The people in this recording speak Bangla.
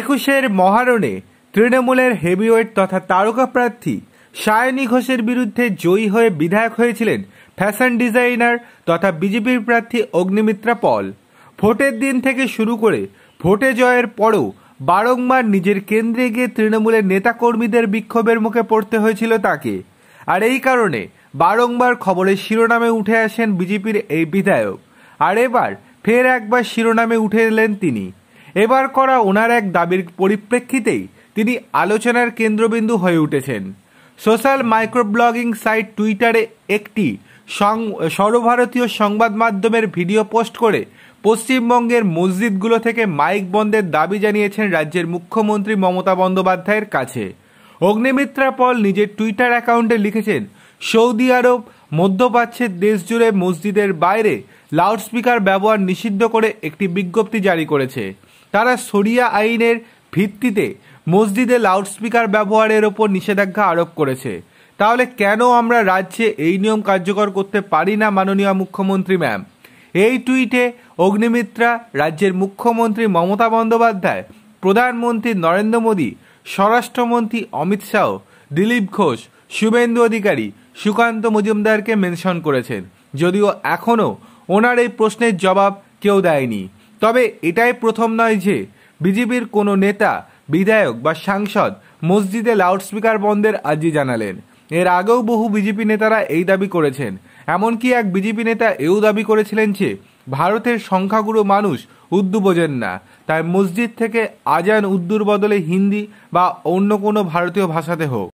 একুশের মহারণে তৃণমূলের হেভিওয়েট তথা তারকা প্রার্থী সায়নী ঘোষের বিরুদ্ধে জয়ী হয়ে বিধায়ক হয়েছিলেন ফ্যাশন ডিজাইনার তথা বিজেপির প্রার্থী অগ্নিমিত্রা পল ভোটের দিন থেকে শুরু করে ভোটে জয়ের পরও বারংবার নিজের কেন্দ্রে গিয়ে তৃণমূলের নেতাকর্মীদের বিক্ষোভের মুখে পড়তে হয়েছিল তাকে আর এই কারণে বারংবার খবরের শিরোনামে উঠে আসেন বিজেপির এই বিধায়ক আর এবার ফের একবার শিরোনামে উঠে এলেন তিনি এবার করা ওনার এক দাবির পরিপ্রেক্ষিতেই তিনি আলোচনার কেন্দ্রবিন্দু হয়ে উঠেছেন সোশ্যাল মাইক্রোব্লগিং সাইট টুইটারে একটি সর্বভারতীয় সংবাদ মাধ্যমের ভিডিও পোস্ট করে পশ্চিমবঙ্গের মসজিদগুলো থেকে মাইক বন্ধের দাবি জানিয়েছেন রাজ্যের মুখ্যমন্ত্রী মমতা বন্দ্যোপাধ্যায়ের কাছে অগ্নিমিত্রা পল নিজের টুইটার অ্যাকাউন্টে লিখেছেন সৌদি আরব মধ্যপ্রাচ্যের দেশ জুড়ে মসজিদের বাইরে লাউডস্পিকার ব্যবহার নিষিদ্ধ করে একটি বিজ্ঞপ্তি জারি করেছে তারা সরিয়া আইনের ভিত্তিতে মসজিদে লাউডস্পিকার ব্যবহারের ওপর নিষেধাজ্ঞা আরোপ করেছে তাহলে কেন আমরা রাজ্যে এই নিয়ম কার্যকর করতে পারি না মাননীয় মুখ্যমন্ত্রী ম্যাম এই টুইটে অগ্নিমিত্রা রাজ্যের মুখ্যমন্ত্রী মমতা বন্দ্যোপাধ্যায় প্রধানমন্ত্রী নরেন্দ্র মোদী স্বরাষ্ট্রমন্ত্রী অমিত শাহ দিলীপ ঘোষ শুভেন্দু অধিকারী সুকান্ত মজুমদারকে মেনশন করেছেন যদিও এখনও ওনার এই প্রশ্নের জবাব কেউ দেয়নি তবে এটাই প্রথম নয় যে বিজেপির কোনো নেতা বিধায়ক বা সাংসদ মসজিদে লাউডস্পিকার বন্ধের আর্জি জানালেন এর আগেও বহু বিজেপি নেতারা এই দাবি করেছেন এমনকি এক বিজেপি নেতা এও দাবি করেছিলেন যে ভারতের সংখ্যাগুরু মানুষ উর্দু বোঝেন না তাই মসজিদ থেকে আজান উর্দুর বদলে হিন্দি বা অন্য কোনো ভারতীয় ভাষাতে হোক